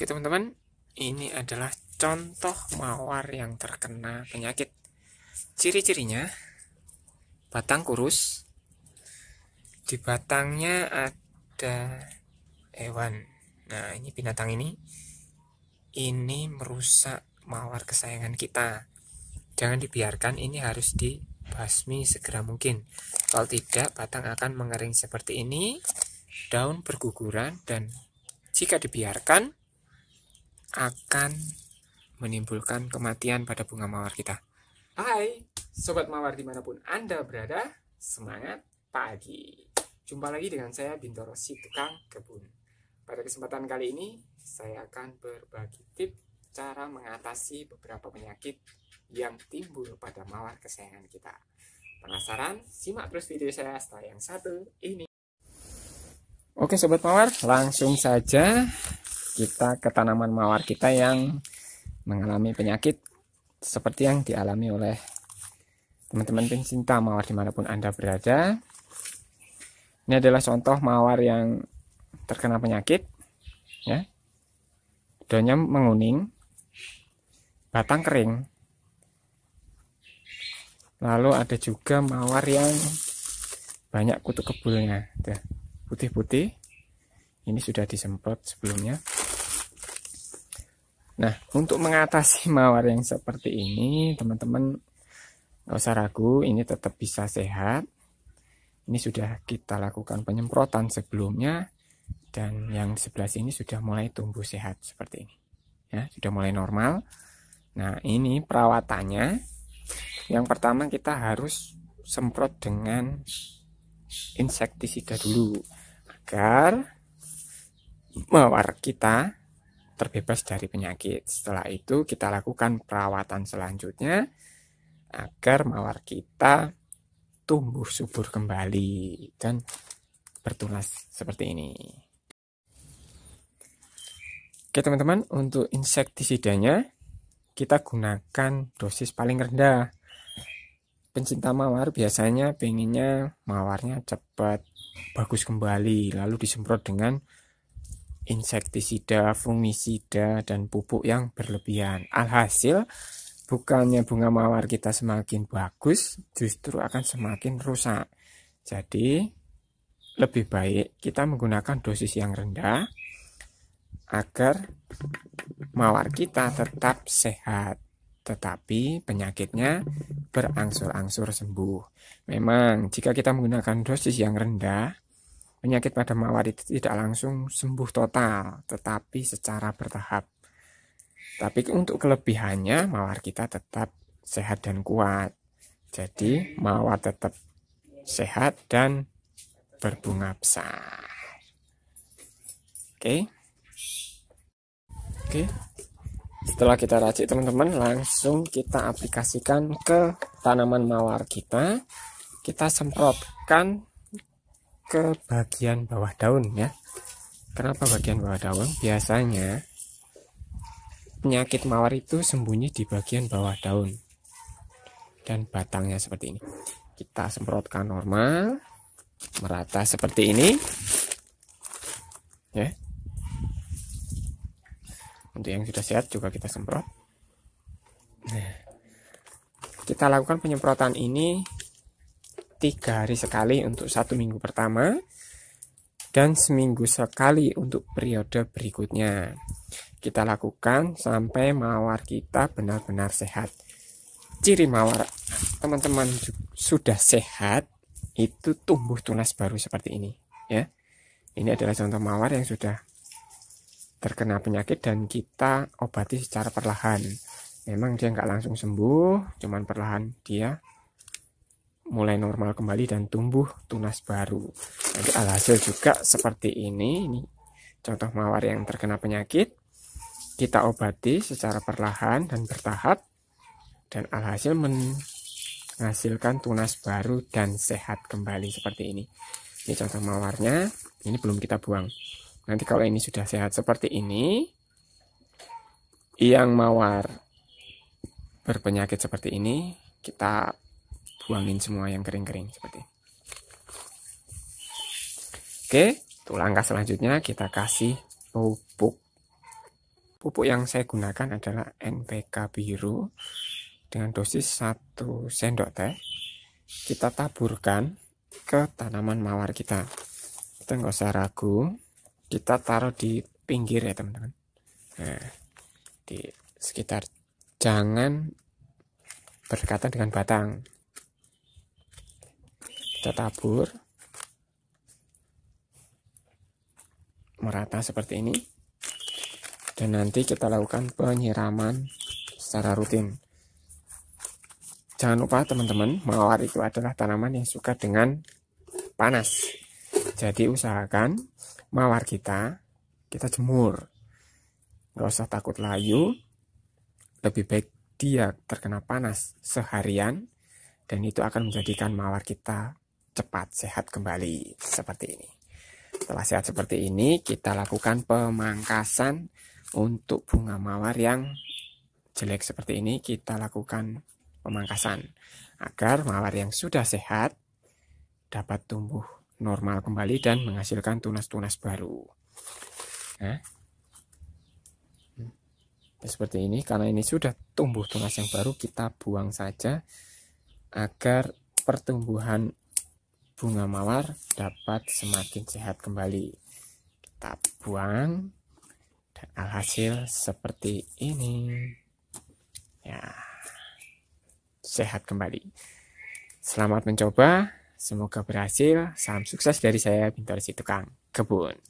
Oke teman-teman, ini adalah contoh mawar yang terkena penyakit. Ciri-cirinya, batang kurus, di batangnya ada hewan. Nah, ini binatang ini, ini merusak mawar kesayangan kita. Jangan dibiarkan, ini harus dibasmi segera mungkin. Kalau tidak, batang akan mengering seperti ini, daun berguguran, dan jika dibiarkan, akan menimbulkan kematian pada bunga mawar kita. Hai, sobat mawar dimanapun Anda berada, semangat pagi. Jumpa lagi dengan saya Bintoro Si Tukang Kebun. Pada kesempatan kali ini, saya akan berbagi tips cara mengatasi beberapa penyakit yang timbul pada mawar kesayangan kita. Penasaran? Simak terus video saya setelah yang satu ini. Oke Sobat Mawar, langsung saja kita ke tanaman mawar kita yang mengalami penyakit seperti yang dialami oleh teman-teman pencinta mawar dimanapun Anda berada. Ini adalah contoh mawar yang terkena penyakit. Ya. Daunnya menguning, batang kering. Lalu ada juga mawar yang banyak kutu kebulnya. Ya. Putih-putih. Ini sudah disemprot sebelumnya. Nah, untuk mengatasi mawar yang seperti ini, teman-teman nggak usah ragu, ini tetap bisa sehat. Ini sudah kita lakukan penyemprotan sebelumnya, dan yang sebelah sini sudah mulai tumbuh sehat seperti ini. Ya, sudah mulai normal. Nah, ini perawatannya. Yang pertama kita harus semprot dengan insektisida dulu agar mawar kita terbebas dari penyakit. Setelah itu kita lakukan perawatan selanjutnya agar mawar kita tumbuh subur kembali dan bertunas seperti ini. Oke teman-teman, untuk insektisidanya kita gunakan dosis paling rendah. Pencinta mawar biasanya pengennya mawarnya cepat bagus kembali lalu disemprot dengan insektisida, fungisida, dan pupuk yang berlebihan. Alhasil, bukannya bunga mawar kita semakin bagus, justru akan semakin rusak. Jadi, lebih baik kita menggunakan dosis yang rendah agar mawar kita tetap sehat tetapi penyakitnya berangsur-angsur sembuh. Memang, jika kita menggunakan dosis yang rendah, Penyakit pada mawar itu tidak langsung sembuh total, tetapi secara bertahap. Tapi untuk kelebihannya, mawar kita tetap sehat dan kuat. Jadi, mawar tetap sehat dan berbunga besar. Oke. Oke. Setelah kita racik, teman-teman, langsung kita aplikasikan ke tanaman mawar kita. Kita semprotkan ke bagian bawah daun ya kenapa bagian bawah daun biasanya penyakit mawar itu sembunyi di bagian bawah daun dan batangnya seperti ini kita semprotkan normal merata seperti ini ya untuk yang sudah sehat juga kita semprot nah, kita lakukan penyemprotan ini tiga hari sekali untuk satu minggu pertama dan seminggu sekali untuk periode berikutnya. Kita lakukan sampai mawar kita benar-benar sehat. Ciri mawar teman-teman sudah sehat itu tumbuh tunas baru seperti ini, ya. Ini adalah contoh mawar yang sudah terkena penyakit dan kita obati secara perlahan. Memang dia nggak langsung sembuh, cuman perlahan dia mulai normal kembali dan tumbuh tunas baru. Jadi alhasil juga seperti ini, ini contoh mawar yang terkena penyakit, kita obati secara perlahan dan bertahap dan alhasil menghasilkan tunas baru dan sehat kembali seperti ini. Ini contoh mawarnya, ini belum kita buang. Nanti kalau ini sudah sehat seperti ini, yang mawar berpenyakit seperti ini, kita buangin semua yang kering-kering seperti ini. Oke, untuk langkah selanjutnya kita kasih pupuk. Pupuk yang saya gunakan adalah NPK biru dengan dosis 1 sendok teh. Kita taburkan ke tanaman mawar kita. Kita nggak usah ragu, kita taruh di pinggir ya teman-teman. Nah, di sekitar jangan berdekatan dengan batang kita tabur merata seperti ini dan nanti kita lakukan penyiraman secara rutin jangan lupa teman-teman mawar itu adalah tanaman yang suka dengan panas jadi usahakan mawar kita kita jemur gak usah takut layu lebih baik dia terkena panas seharian dan itu akan menjadikan mawar kita cepat sehat kembali seperti ini. Setelah sehat seperti ini, kita lakukan pemangkasan untuk bunga mawar yang jelek seperti ini. Kita lakukan pemangkasan agar mawar yang sudah sehat dapat tumbuh normal kembali dan menghasilkan tunas-tunas baru. Nah, seperti ini karena ini sudah tumbuh tunas yang baru kita buang saja agar pertumbuhan bunga mawar dapat semakin sehat kembali. Kita buang dan alhasil seperti ini. Ya. Sehat kembali. Selamat mencoba, semoga berhasil. Salam sukses dari saya Bintor Situkang Kebun.